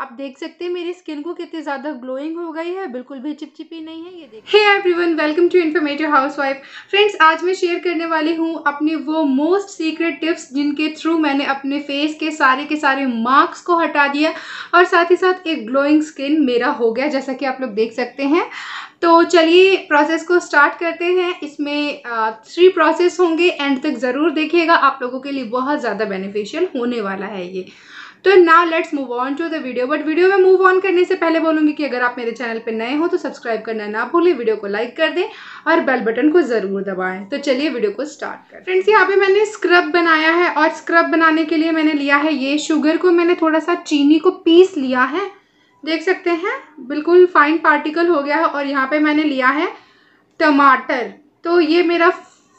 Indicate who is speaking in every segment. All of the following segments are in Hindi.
Speaker 1: आप देख सकते हैं मेरी स्किन को कितनी ज़्यादा ग्लोइंग हो गई है बिल्कुल भी चिपचिपी नहीं है ये देखिए hey everyone welcome to informative house wife friends आज मैं शेयर करने वाली हूँ अपनी वो मोस्ट सीक्रेट टिप्स जिनके थ्रू मैंने अपने फेस के सारे के सारे मार्क्स को हटा दिया और साथ ही साथ एक ग्लोइंग स्किन मेरा हो गया जैसा कि आप लोग देख सकते हैं तो चलिए प्रोसेस को स्टार्ट करते हैं इसमें थ्री प्रोसेस होंगे एंड तक ज़रूर देखिएगा आप लोगों के लिए बहुत ज़्यादा बेनिफिशियल होने वाला है ये तो now let's move on to the video but video में मूव ऑन करने से पहले बोलूँगी कि अगर आप मेरे चैनल पर नए हो तो सब्सक्राइब करना ना भूलें वीडियो को लाइक कर दें और बेल बटन को ज़रूर दबाएँ तो चलिए वीडियो को स्टार्ट करें फ्रेंड्स यहाँ पे मैंने स्क्रब बनाया है और स्क्रब बनाने के लिए मैंने लिया है ये शुगर को मैंने थोड़ा सा चीनी को पीस लिया है देख सकते हैं बिल्कुल फाइन पार्टिकल हो गया है और यहाँ पे मैंने लिया है टमाटर तो ये मेरा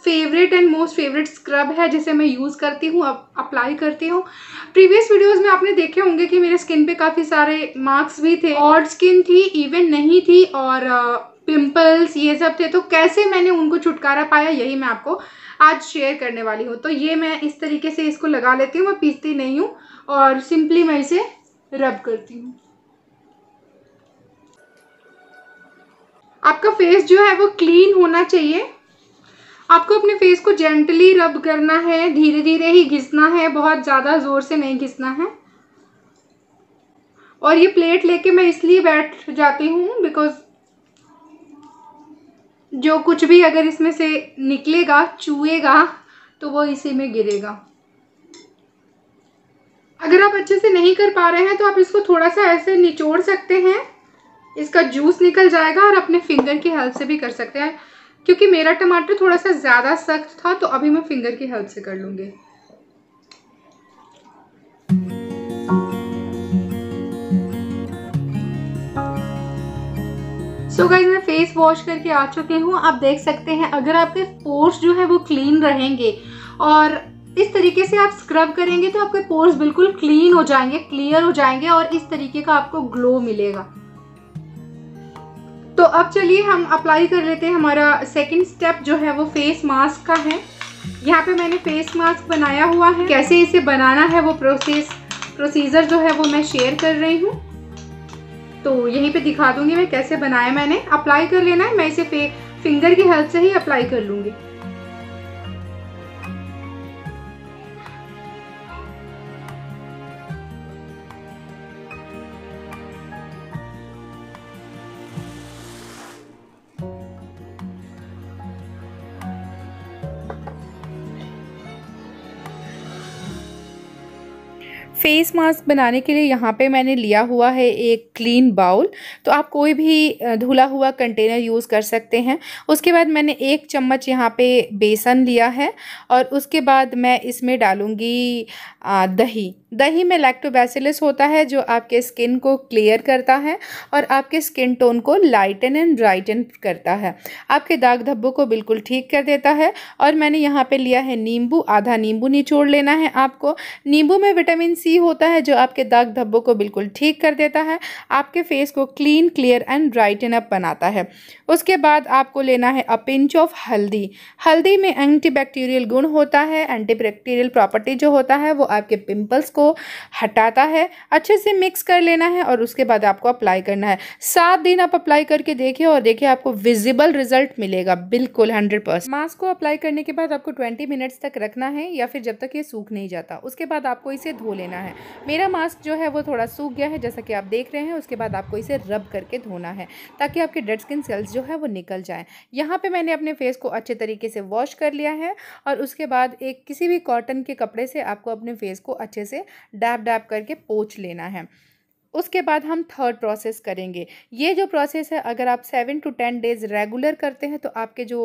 Speaker 1: favourite and most favourite scrub है जिसे मैं यूज़ करती हूँ अप्लाई करती हूँ प्रीवियस वीडियोस में आपने देखे होंगे कि मेरे स्किन पे काफ़ी सारे मार्क्स भी थे और स्किन थी इवन नहीं थी और पिंपल्स ये सब थे तो कैसे मैंने उनको छुटकारा पाया यही मैं आपको आज शेयर करने वाली हूँ तो ये मैं इस तरीके से इसको लगा लेती हूँ मैं पीसती नहीं हूँ और सिंपली मैं इसे रब करती हूँ आपका फेस जो है वो क्लीन होना चाहिए आपको अपने फेस को जेंटली रब करना है धीरे धीरे ही घिसना है बहुत ज़्यादा ज़ोर से नहीं घिसना है और ये प्लेट लेके मैं इसलिए बैठ जाती हूँ बिकॉज जो कुछ भी अगर इसमें से निकलेगा चूएगा तो वो इसी में गिरेगा अगर आप अच्छे से नहीं कर पा रहे हैं तो आप इसको थोड़ा सा ऐसे निचोड़ सकते हैं इसका जूस निकल जाएगा और अपने फिंगर की हेल्प से भी कर सकते हैं क्योंकि मेरा टमाटर थोड़ा सा ज़्यादा सख्त था तो अभी मैं फिंगर की हेल्प से कर लूँगी सो so गाइज मैं फेस वॉश करके आ चुके हूँ आप देख सकते हैं अगर आपके पोर्स जो है वो क्लीन रहेंगे और इस तरीके से आप स्क्रब करेंगे तो आपके पोर्स बिल्कुल क्लीन हो जाएंगे क्लियर हो जाएंगे और इस तरीके का आपको ग्लो मिलेगा तो अब चलिए हम अप्लाई कर लेते हैं हमारा सेकंड स्टेप जो है वो फेस मास्क का है यहाँ पे मैंने फेस मास्क बनाया हुआ है कैसे इसे बनाना है वो प्रोसेस प्रोसीजर जो है वो मैं शेयर कर रही हूँ तो यहीं पे दिखा दूंगी मैं कैसे बनाया मैंने अप्लाई कर लेना है मैं इसे फिंगर की हेल्प से ही अप्लाई कर लूँगी फेस मास्क बनाने के लिए यहाँ पे मैंने लिया हुआ है एक क्लीन बाउल तो आप कोई भी धुला हुआ कंटेनर यूज़ कर सकते हैं उसके बाद मैंने एक चम्मच यहाँ पे बेसन लिया है और उसके बाद मैं इसमें डालूँगी दही दही में लैक्टोबैसिलस होता है जो आपके स्किन को क्लियर करता है और आपके स्किन टोन को लाइटन एंड ब्राइटन करता है आपके दाग धब्बों को बिल्कुल ठीक कर देता है और मैंने यहाँ पे लिया है नींबू आधा नींबू निचोड़ लेना है आपको नींबू में विटामिन सी होता है जो आपके दाग धब्बों को बिल्कुल ठीक कर देता है आपके फेस को clean clear and brighten up बनाता है उसके बाद आपको लेना है अ पिंच ऑफ हल्दी हल्दी में एंटीबैक्टीरियल गुण होता है एंटीबैक्टीरियल प्रॉपर्टी जो होता है वो आपके पिम्पल्स को को हटाता है अच्छे से मिक्स कर लेना है और उसके बाद आपको अप्लाई करना है सात दिन आप अप्लाई करके देखिए और देखिए आपको विजिबल रिजल्ट मिलेगा बिल्कुल हंड्रेड परसेंट मास्क को अप्लाई करने के बाद आपको ट्वेंटी मिनट्स तक रखना है या फिर जब तक ये सूख नहीं जाता उसके बाद आपको इसे धो लेना है मेरा मास्क जो है वो थोड़ा सूख गया है जैसा कि आप देख रहे हैं उसके बाद आपको इसे रब करके धोना है ताकि आपके डेड स्किन सेल्स जो है वो निकल जाएँ यहाँ पर मैंने अपने फेस को अच्छे तरीके से वॉश कर लिया है और उसके बाद एक किसी भी कॉटन के कपड़े से आपको अपने फेस को अच्छे से डैप डैप करके पोछ लेना है उसके बाद हम थर्ड प्रोसेस करेंगे ये जो प्रोसेस है अगर आप seven to ten days regular करते हैं तो आपके जो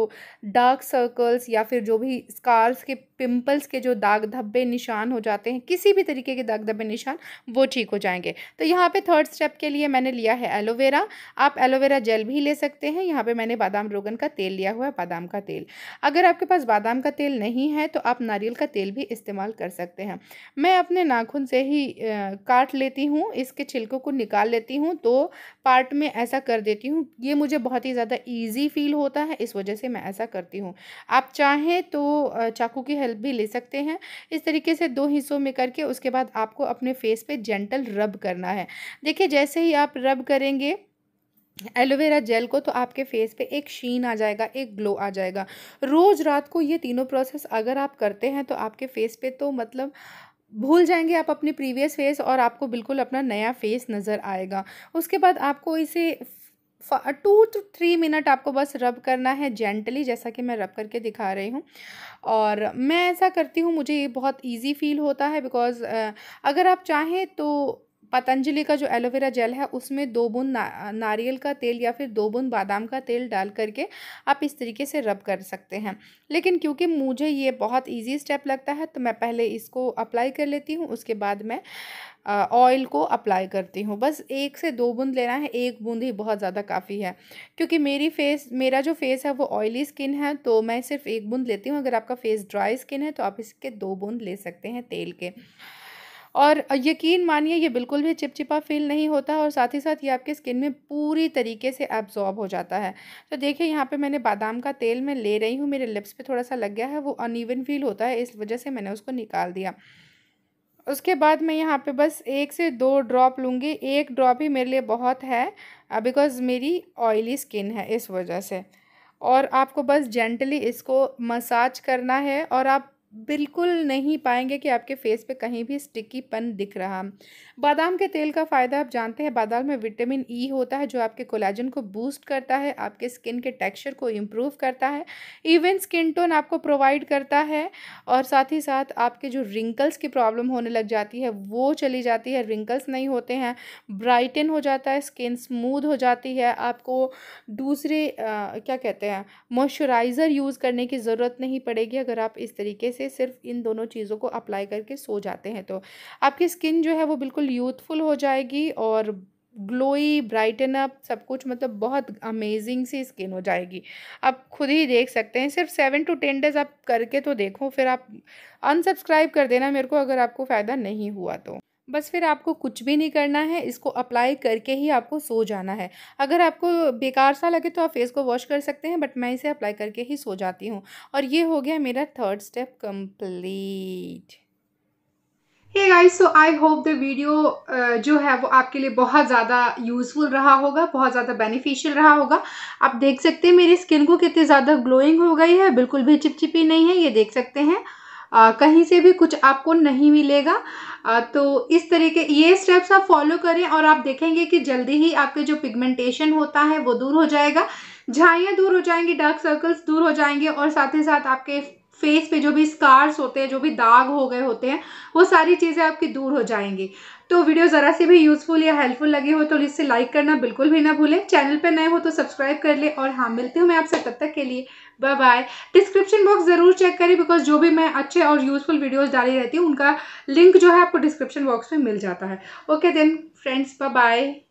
Speaker 1: डार्क सर्कल्स या फिर जो भी स्कार्स के पिंपल्स के जो दाग धब्बे निशान हो जाते हैं किसी भी तरीके के दाग धब्बे निशान वो ठीक हो जाएंगे तो यहाँ पे थर्ड स्टेप के लिए मैंने लिया है एलोवेरा आप एलोवेरा जेल भी ले सकते हैं यहाँ पर मैंने बादाम रोगन का तेल लिया हुआ है बादाम का तेल अगर आपके पास बादाम का तेल नहीं है तो आप नारियल का तेल भी इस्तेमाल कर सकते हैं मैं अपने नाखून से ही काट लेती हूँ इसके छिलकों को निकाल लेती हूँ दो तो पार्ट में ऐसा कर देती हूँ ये मुझे बहुत ही ज़्यादा ईजी फील होता है इस वजह से मैं ऐसा करती हूँ आप चाहें तो चाकू की हेल्प भी ले सकते हैं इस तरीके से दो हिस्सों में करके उसके बाद आपको अपने फेस पे जेंटल रब करना है देखिए जैसे ही आप रब करेंगे एलोवेरा जेल को तो आपके फेस पे एक शीन आ जाएगा एक ग्लो आ जाएगा रोज़ रात को ये तीनों प्रोसेस अगर आप करते हैं तो आपके फेस पे तो मतलब भूल जाएंगे आप अपने प्रीवियस फेस और आपको बिल्कुल अपना नया फेस नज़र आएगा उसके बाद आपको इसे टू टू थ्री मिनट आपको बस रब करना है जेंटली जैसा कि मैं रब करके दिखा रही हूँ और मैं ऐसा करती हूँ मुझे ये बहुत इजी फील होता है बिकॉज़ अगर आप चाहें तो पतंजलि का जो एलोवेरा जेल है उसमें दो बूंद ना, नारियल का तेल या फिर दो बूंद बादाम का तेल डाल करके आप इस तरीके से रब कर सकते हैं लेकिन क्योंकि मुझे ये बहुत इजी स्टेप लगता है तो मैं पहले इसको अप्लाई कर लेती हूँ उसके बाद मैं ऑयल को अप्लाई करती हूँ बस एक से दो बूंद लेना है एक बूंद ही बहुत ज़्यादा काफ़ी है क्योंकि मेरी फेस मेरा जो फेस है वो ऑयली स्किन है तो मैं सिर्फ एक बूंद लेती हूँ अगर आपका फेस ड्राई स्किन है तो आप इसके दो बूंद ले सकते हैं तेल के और यकीन मानिए ये बिल्कुल भी चिपचिपा फील नहीं होता और साथ ही साथ ये आपके स्किन में पूरी तरीके से एब्जॉर्ब हो जाता है तो देखिए यहाँ पे मैंने बादाम का तेल मैं ले रही हूँ मेरे लिप्स पे थोड़ा सा लग गया है वो अनइवन फील होता है इस वजह से मैंने उसको निकाल दिया उसके बाद मैं यहाँ पे बस एक से दो ड्रॉप लूँगी एक ड्रॉप ही मेरे लिए बहुत है बिकॉज़ मेरी ऑयली स्किन है इस वजह से और आपको बस जेंटली इसको मसाज करना है और आप बिल्कुल नहीं पाएंगे कि आपके फेस पे कहीं भी स्टिकी पन दिख रहा बादाम के तेल का फ़ायदा आप जानते हैं बादाम में विटामिन ई e होता है जो आपके कोलाजन को बूस्ट करता है आपके स्किन के टेक्सचर को इम्प्रूव करता है इवन स्किन टोन आपको प्रोवाइड करता है और साथ ही साथ आपके जो रिंकल्स की प्रॉब्लम होने लग जाती है वो चली जाती है रिंकल्स नहीं होते हैं ब्राइटन हो जाता है स्किन स्मूद हो जाती है आपको दूसरे आ, क्या कहते हैं मॉइस्चराइज़र यूज़ करने की ज़रूरत नहीं पड़ेगी अगर आप इस तरीके से से सिर्फ इन दोनों चीज़ों को अप्लाई करके सो जाते हैं तो आपकी स्किन जो है वो बिल्कुल यूथफुल हो जाएगी और ग्लोई ब्राइटन अप सब कुछ मतलब बहुत अमेजिंग सी स्किन हो जाएगी आप खुद ही देख सकते हैं सिर्फ सेवन टू टेन डेज़ आप करके तो देखो फिर आप अनसब्सक्राइब कर देना मेरे को अगर आपको फ़ायदा नहीं हुआ तो बस फिर आपको कुछ भी नहीं करना है इसको अप्लाई करके ही आपको सो जाना है अगर आपको बेकार सा लगे तो आप फेस को वॉश कर सकते हैं बट मैं इसे अप्लाई करके ही सो जाती हूँ और ये हो गया मेरा third step complete hey guys so I hope the video जो है वो आपके लिए बहुत ज़्यादा यूज़फुल रहा होगा बहुत ज़्यादा बेनिफिशियल रहा होगा आप देख सकते हैं मेरी स्किन को कितनी ज़्यादा ग्लोइंग हो गई है बिल्कुल भी चिपचिपी नहीं है ये देख सकते हैं कहीं से भी कुछ आपको नहीं मिलेगा तो इस तरीके ये स्टेप्स आप फॉलो करें और आप देखेंगे कि जल्दी ही आपके जो पिगमेंटेशन होता है वो दूर हो जाएगा झाइयाँ दूर हो जाएंगी डार्क सर्कल्स दूर हो जाएंगे और साथ ही साथ आपके फेस पे जो भी स्कार्स होते हैं जो भी दाग हो गए होते हैं वो सारी चीज़ें आपकी दूर हो जाएंगी तो वीडियो ज़रा से भी यूज़फुल या हेल्पफुल लगी हो तो इससे लाइक करना बिल्कुल भी ना भूलें चैनल पर नए हो तो सब्सक्राइब कर ले और हाँ मिलती हूँ मैं आपसे तब तक के लिए बाय बाय डिस्क्रिप्शन बॉक्स ज़रूर चेक करें बिकॉज जो भी मैं अच्छे और यूज़फुल वीडियोज़ डाली रहती हूँ उनका लिंक जो है आपको डिस्क्रिप्शन बॉक्स में मिल जाता है okay then friends bye bye